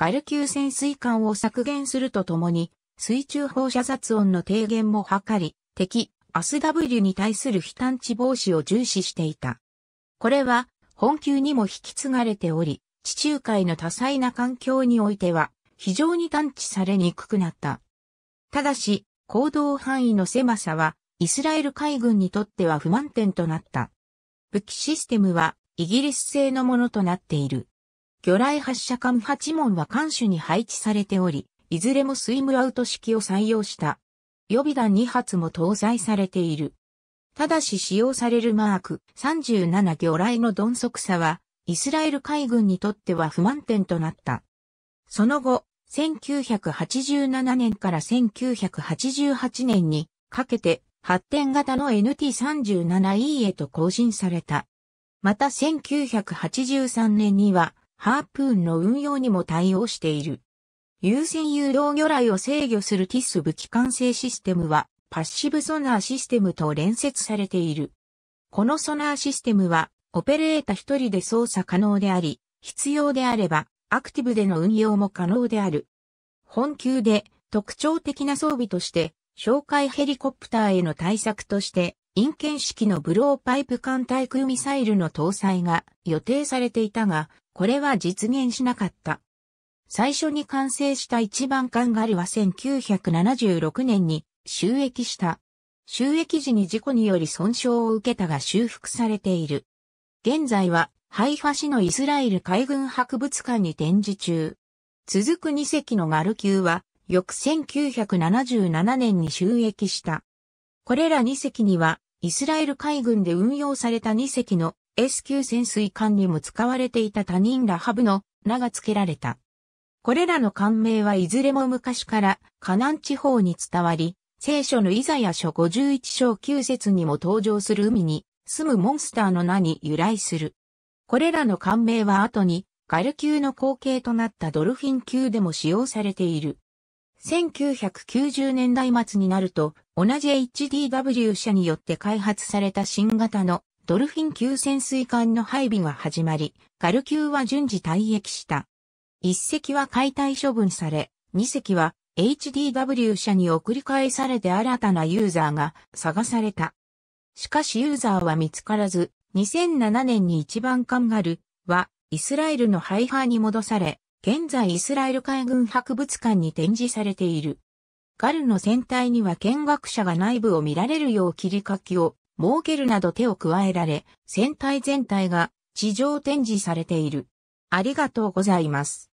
ガル級潜水艦を削減するとともに、水中放射雑音の低減も図り、敵、アス W に対する非探知防止を重視していた。これは、本級にも引き継がれており、地中海の多彩な環境においては、非常に探知されにくくなった。ただし、行動範囲の狭さは、イスラエル海軍にとっては不満点となった。武器システムは、イギリス製のものとなっている。魚雷発射艦8門は艦首に配置されており、いずれもスイムアウト式を採用した。予備弾2発も搭載されている。ただし使用されるマーク37魚雷の鈍速さは、イスラエル海軍にとっては不満点となった。その後、1987年から1988年にかけて発展型の NT37E へと更新された。また1983年にはハープーンの運用にも対応している。優先誘導魚雷を制御するティス武器管制システムは、パッシブソナーシステムと連接されている。このソナーシステムは、オペレーター一人で操作可能であり、必要であれば、アクティブでの運用も可能である。本級で特徴的な装備として、哨戒ヘリコプターへの対策として、陰剣式のブローパイプ艦対空ミサイルの搭載が予定されていたが、これは実現しなかった。最初に完成した一番艦ガルは1976年に収益した。収益時に事故により損傷を受けたが修復されている。現在はハイファ市のイスラエル海軍博物館に展示中。続く2隻のガル級は、翌1977年に収益した。これら2隻には、イスラエル海軍で運用された2隻の S 級潜水艦にも使われていた他人ラハブの名が付けられた。これらの艦名はいずれも昔からカナン地方に伝わり、聖書のイザヤ書51章9節にも登場する海に住むモンスターの名に由来する。これらの艦名は後にガル級の後継となったドルフィン級でも使用されている。1990年代末になると同じ HDW 社によって開発された新型のドルフィン級潜水艦の配備が始まり、ガル級は順次退役した。1隻は解体処分され、2隻は HDW 社に送り返されて新たなユーザーが探された。しかしユーザーは見つからず、2007年に一番カンガルはイスラエルのハイハーに戻され、現在イスラエル海軍博物館に展示されている。ガルの船体には見学者が内部を見られるよう切り欠きを設けるなど手を加えられ、船体全体が地上展示されている。ありがとうございます。